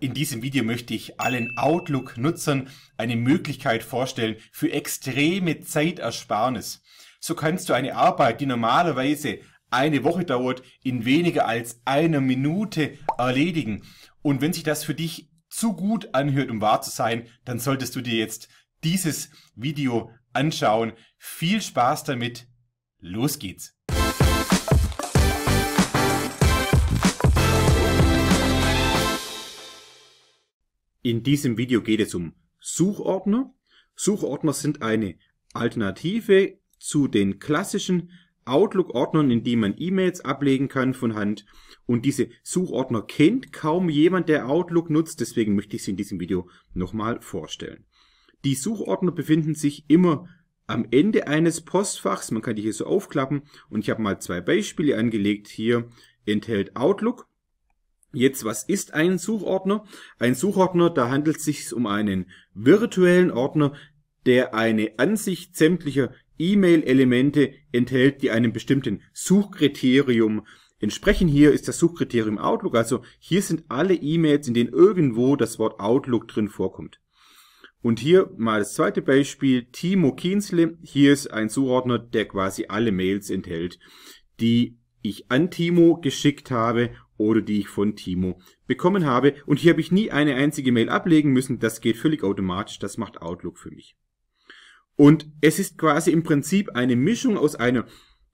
In diesem Video möchte ich allen Outlook-Nutzern eine Möglichkeit vorstellen für extreme Zeitersparnis. So kannst du eine Arbeit, die normalerweise eine Woche dauert, in weniger als einer Minute erledigen. Und wenn sich das für dich zu gut anhört, um wahr zu sein, dann solltest du dir jetzt dieses Video anschauen. Viel Spaß damit. Los geht's. In diesem Video geht es um Suchordner. Suchordner sind eine Alternative zu den klassischen Outlook-Ordnern, in die man E-Mails ablegen kann von Hand. Und diese Suchordner kennt kaum jemand, der Outlook nutzt. Deswegen möchte ich sie in diesem Video nochmal vorstellen. Die Suchordner befinden sich immer am Ende eines Postfachs. Man kann die hier so aufklappen. Und ich habe mal zwei Beispiele angelegt. Hier enthält Outlook Jetzt, was ist ein Suchordner? Ein Suchordner, da handelt es sich um einen virtuellen Ordner, der eine Ansicht sämtlicher E-Mail-Elemente enthält, die einem bestimmten Suchkriterium entsprechen. Hier ist das Suchkriterium Outlook, also hier sind alle E-Mails, in denen irgendwo das Wort Outlook drin vorkommt. Und hier mal das zweite Beispiel, Timo Kienzle. Hier ist ein Suchordner, der quasi alle Mails enthält, die ich an Timo geschickt habe oder die ich von Timo bekommen habe. Und hier habe ich nie eine einzige Mail ablegen müssen. Das geht völlig automatisch. Das macht Outlook für mich. Und es ist quasi im Prinzip eine Mischung aus einer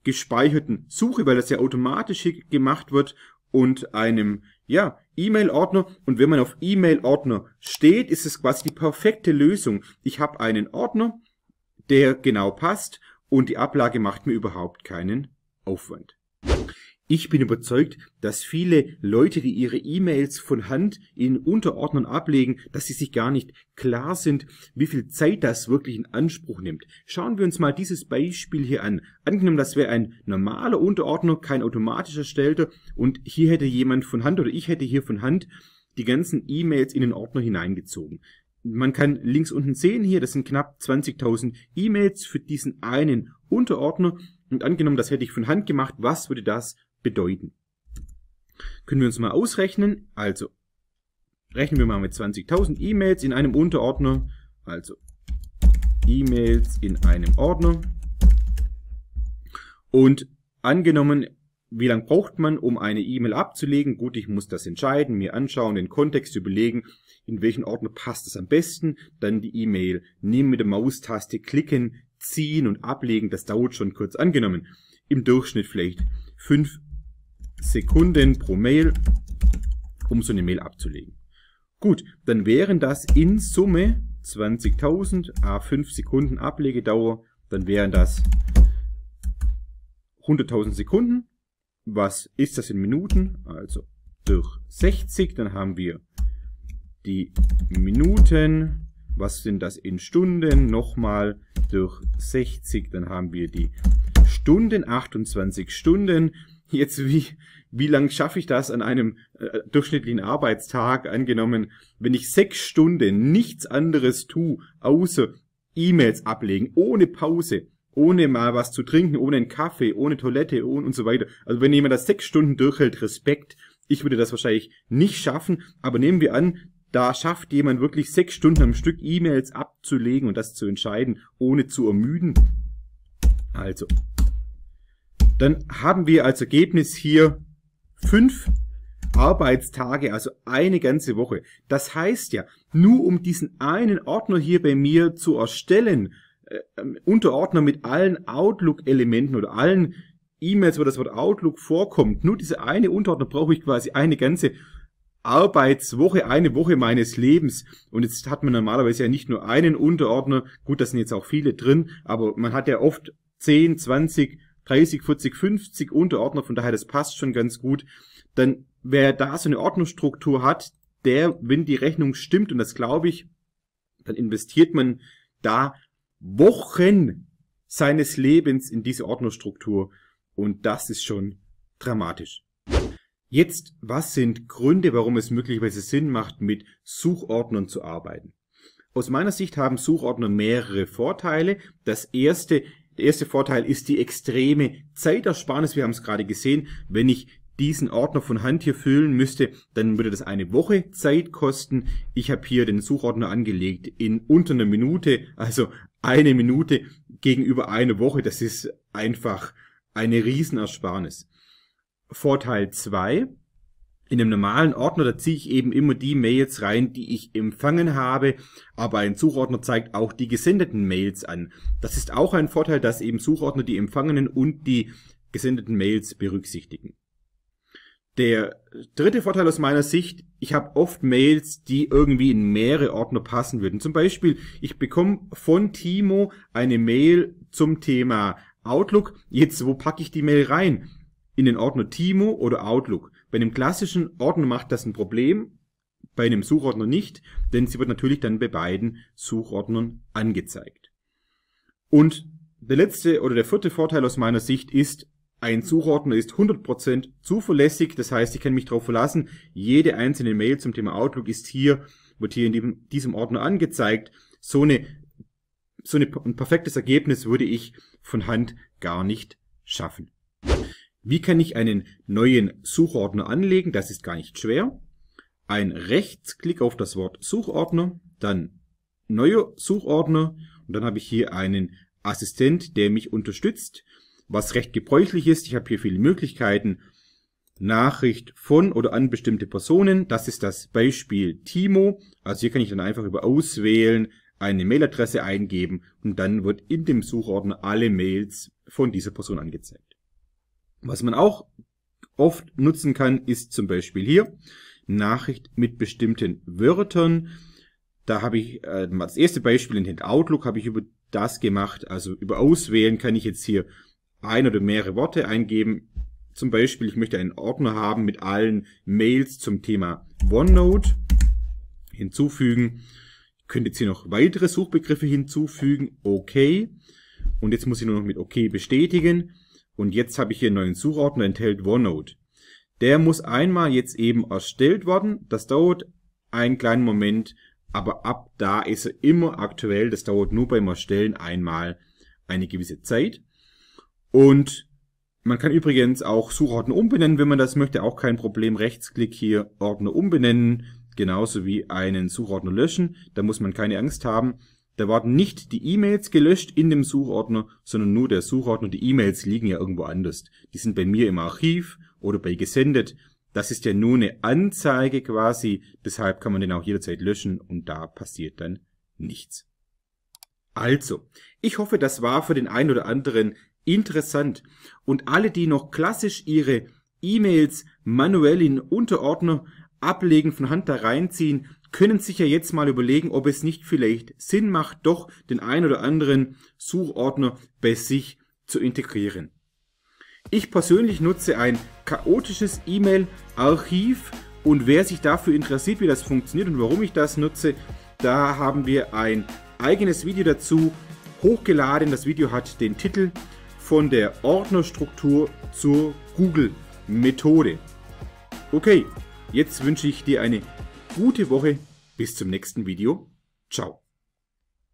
gespeicherten Suche, weil das ja automatisch gemacht wird, und einem, ja, E-Mail-Ordner. Und wenn man auf E-Mail-Ordner steht, ist es quasi die perfekte Lösung. Ich habe einen Ordner, der genau passt und die Ablage macht mir überhaupt keinen Aufwand. Ich bin überzeugt, dass viele Leute, die ihre E-Mails von Hand in Unterordnern ablegen, dass sie sich gar nicht klar sind, wie viel Zeit das wirklich in Anspruch nimmt. Schauen wir uns mal dieses Beispiel hier an. Angenommen, das wäre ein normaler Unterordner, kein automatisch erstellter und hier hätte jemand von Hand oder ich hätte hier von Hand die ganzen E-Mails in den Ordner hineingezogen. Man kann links unten sehen hier, das sind knapp 20.000 E-Mails für diesen einen Unterordner und angenommen, das hätte ich von Hand gemacht, was würde das bedeuten? Können wir uns mal ausrechnen. Also, rechnen wir mal mit 20.000 E-Mails in einem Unterordner. Also, E-Mails in einem Ordner. Und angenommen, wie lange braucht man, um eine E-Mail abzulegen? Gut, ich muss das entscheiden, mir anschauen, den Kontext überlegen, in welchen Ordner passt es am besten. Dann die E-Mail nehmen mit der Maustaste klicken, ziehen und ablegen, das dauert schon kurz angenommen. Im Durchschnitt vielleicht 5 Sekunden pro Mail, um so eine Mail abzulegen. Gut, dann wären das in Summe 20.000 A5 Sekunden Ablegedauer, dann wären das 100.000 Sekunden. Was ist das in Minuten? Also durch 60, dann haben wir die Minuten was sind das in Stunden, nochmal durch 60, dann haben wir die Stunden, 28 Stunden. Jetzt, wie, wie lang schaffe ich das an einem äh, durchschnittlichen Arbeitstag, angenommen, wenn ich sechs Stunden nichts anderes tue, außer E-Mails ablegen, ohne Pause, ohne mal was zu trinken, ohne einen Kaffee, ohne Toilette ohne und so weiter. Also wenn jemand das sechs Stunden durchhält, Respekt. Ich würde das wahrscheinlich nicht schaffen, aber nehmen wir an, da schafft jemand wirklich sechs Stunden am Stück E-Mails abzulegen und das zu entscheiden, ohne zu ermüden. Also, dann haben wir als Ergebnis hier fünf Arbeitstage, also eine ganze Woche. Das heißt ja, nur um diesen einen Ordner hier bei mir zu erstellen, äh, Unterordner mit allen Outlook-Elementen oder allen E-Mails, wo das Wort Outlook vorkommt, nur diese eine Unterordner brauche ich quasi eine ganze Arbeitswoche, eine Woche meines Lebens. Und jetzt hat man normalerweise ja nicht nur einen Unterordner, gut, da sind jetzt auch viele drin, aber man hat ja oft 10, 20, 30, 40, 50 Unterordner, von daher das passt schon ganz gut. Dann wer da so eine Ordnungsstruktur hat, der, wenn die Rechnung stimmt, und das glaube ich, dann investiert man da Wochen seines Lebens in diese Ordnungsstruktur. Und das ist schon dramatisch. Jetzt, was sind Gründe, warum es möglicherweise Sinn macht, mit Suchordnern zu arbeiten? Aus meiner Sicht haben Suchordner mehrere Vorteile. Das erste, der erste Vorteil ist die extreme Zeitersparnis. Wir haben es gerade gesehen. Wenn ich diesen Ordner von Hand hier füllen müsste, dann würde das eine Woche Zeit kosten. Ich habe hier den Suchordner angelegt in unter einer Minute, also eine Minute gegenüber einer Woche. Das ist einfach eine Riesenersparnis. Vorteil 2. In einem normalen Ordner, da ziehe ich eben immer die Mails rein, die ich empfangen habe, aber ein Suchordner zeigt auch die gesendeten Mails an. Das ist auch ein Vorteil, dass eben Suchordner die empfangenen und die gesendeten Mails berücksichtigen. Der dritte Vorteil aus meiner Sicht, ich habe oft Mails, die irgendwie in mehrere Ordner passen würden. Zum Beispiel, ich bekomme von Timo eine Mail zum Thema Outlook. Jetzt, wo packe ich die Mail rein? in den Ordner Timo oder Outlook. Bei einem klassischen Ordner macht das ein Problem, bei einem Suchordner nicht, denn sie wird natürlich dann bei beiden Suchordnern angezeigt. Und der letzte oder der vierte Vorteil aus meiner Sicht ist, ein Suchordner ist 100% zuverlässig, das heißt, ich kann mich darauf verlassen, jede einzelne Mail zum Thema Outlook ist hier, wird hier in diesem Ordner angezeigt. So, eine, so eine, ein perfektes Ergebnis würde ich von Hand gar nicht schaffen. Wie kann ich einen neuen Suchordner anlegen? Das ist gar nicht schwer. Ein Rechtsklick auf das Wort Suchordner, dann neuer Suchordner und dann habe ich hier einen Assistent, der mich unterstützt, was recht gebräuchlich ist. Ich habe hier viele Möglichkeiten. Nachricht von oder an bestimmte Personen. Das ist das Beispiel Timo. Also hier kann ich dann einfach über Auswählen eine Mailadresse eingeben und dann wird in dem Suchordner alle Mails von dieser Person angezeigt. Was man auch oft nutzen kann, ist zum Beispiel hier Nachricht mit bestimmten Wörtern. Da habe ich äh, als erste Beispiel in den Outlook habe ich über das gemacht. Also über Auswählen kann ich jetzt hier ein oder mehrere Worte eingeben. Zum Beispiel, ich möchte einen Ordner haben mit allen Mails zum Thema OneNote hinzufügen. Ich könnte jetzt hier noch weitere Suchbegriffe hinzufügen. Okay. Und jetzt muss ich nur noch mit OK bestätigen. Und jetzt habe ich hier einen neuen Suchordner, enthält OneNote. Der muss einmal jetzt eben erstellt worden. Das dauert einen kleinen Moment, aber ab da ist er immer aktuell. Das dauert nur beim Erstellen einmal eine gewisse Zeit. Und man kann übrigens auch Suchordner umbenennen, wenn man das möchte. Auch kein Problem. Rechtsklick hier Ordner umbenennen. Genauso wie einen Suchordner löschen. Da muss man keine Angst haben. Da werden nicht die E-Mails gelöscht in dem Suchordner, sondern nur der Suchordner. Die E-Mails liegen ja irgendwo anders. Die sind bei mir im Archiv oder bei gesendet. Das ist ja nur eine Anzeige quasi, deshalb kann man den auch jederzeit löschen und da passiert dann nichts. Also, ich hoffe, das war für den einen oder anderen interessant. Und alle, die noch klassisch ihre E-Mails manuell in Unterordner ablegen, von Hand da reinziehen, können sich ja jetzt mal überlegen, ob es nicht vielleicht Sinn macht, doch den ein oder anderen Suchordner bei sich zu integrieren. Ich persönlich nutze ein chaotisches E-Mail-Archiv und wer sich dafür interessiert, wie das funktioniert und warum ich das nutze, da haben wir ein eigenes Video dazu hochgeladen. Das Video hat den Titel von der Ordnerstruktur zur Google-Methode. Okay, jetzt wünsche ich dir eine gute Woche, bis zum nächsten Video. Ciao.